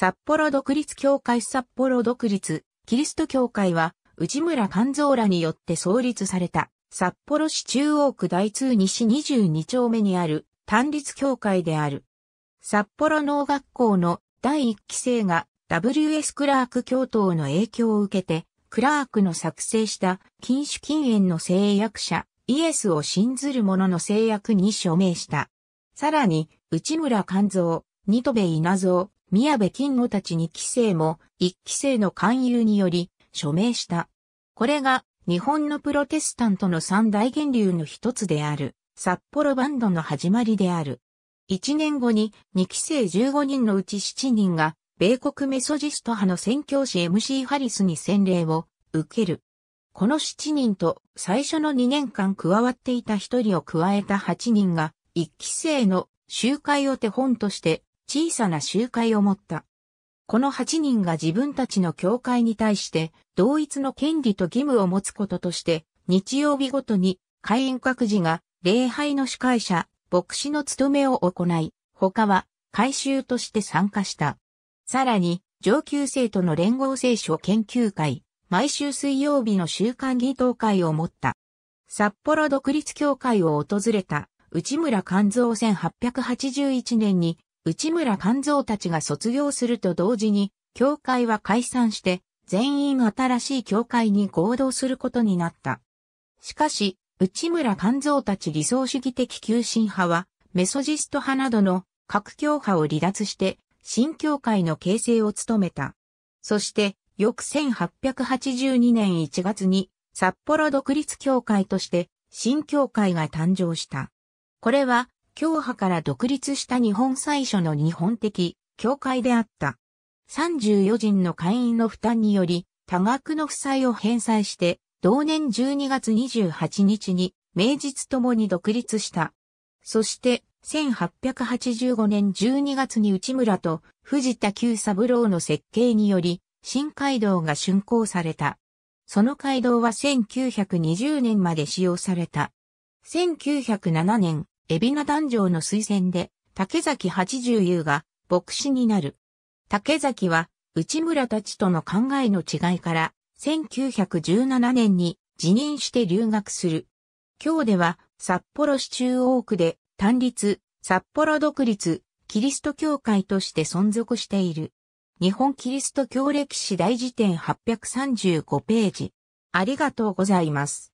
札幌独立協会札幌独立、キリスト教会は、内村勘蔵らによって創立された、札幌市中央区大通西22丁目にある、単立協会である。札幌農学校の第1期生が W.S. クラーク教頭の影響を受けて、クラークの作成した禁酒禁煙の制約者、イエスを信ずる者の制約に署名した。さらに、内村勘蔵、ニトベ稲造、宮部金吾たち二期生も一期生の勧誘により署名した。これが日本のプロテスタントの三大源流の一つである札幌バンドの始まりである。一年後に二期生15人のうち7人が米国メソジスト派の宣教師 MC ハリスに洗礼を受ける。この7人と最初の2年間加わっていた1人を加えた8人が一期生の集会を手本として小さな集会を持った。この8人が自分たちの教会に対して同一の権利と義務を持つこととして、日曜日ごとに会員各自が礼拝の司会者、牧師の務めを行い、他は改修として参加した。さらに、上級生との連合聖書研究会、毎週水曜日の週刊議討会を持った。札幌独立協会を訪れた内村勘蔵1881年に内村勘蔵たちが卒業すると同時に、教会は解散して、全員新しい教会に合同することになった。しかし、内村勘蔵たち理想主義的急進派は、メソジスト派などの各教派を離脱して、新教会の形成を務めた。そして、翌1882年1月に、札幌独立教会として、新教会が誕生した。これは、教派から独立した日本最初の日本的教会であった。34人の会員の負担により、多額の負債を返済して、同年12月28日に、名実ともに独立した。そして、1885年12月に内村と藤田久三郎の設計により、新街道が竣工された。その街道は1920年まで使用された。1907年、海老名壇上の推薦で、竹崎八十優が牧師になる。竹崎は、内村たちとの考えの違いから、1917年に辞任して留学する。今日では、札幌市中央区で、単立、札幌独立、キリスト教会として存続している。日本キリスト教歴史大辞典835ページ。ありがとうございます。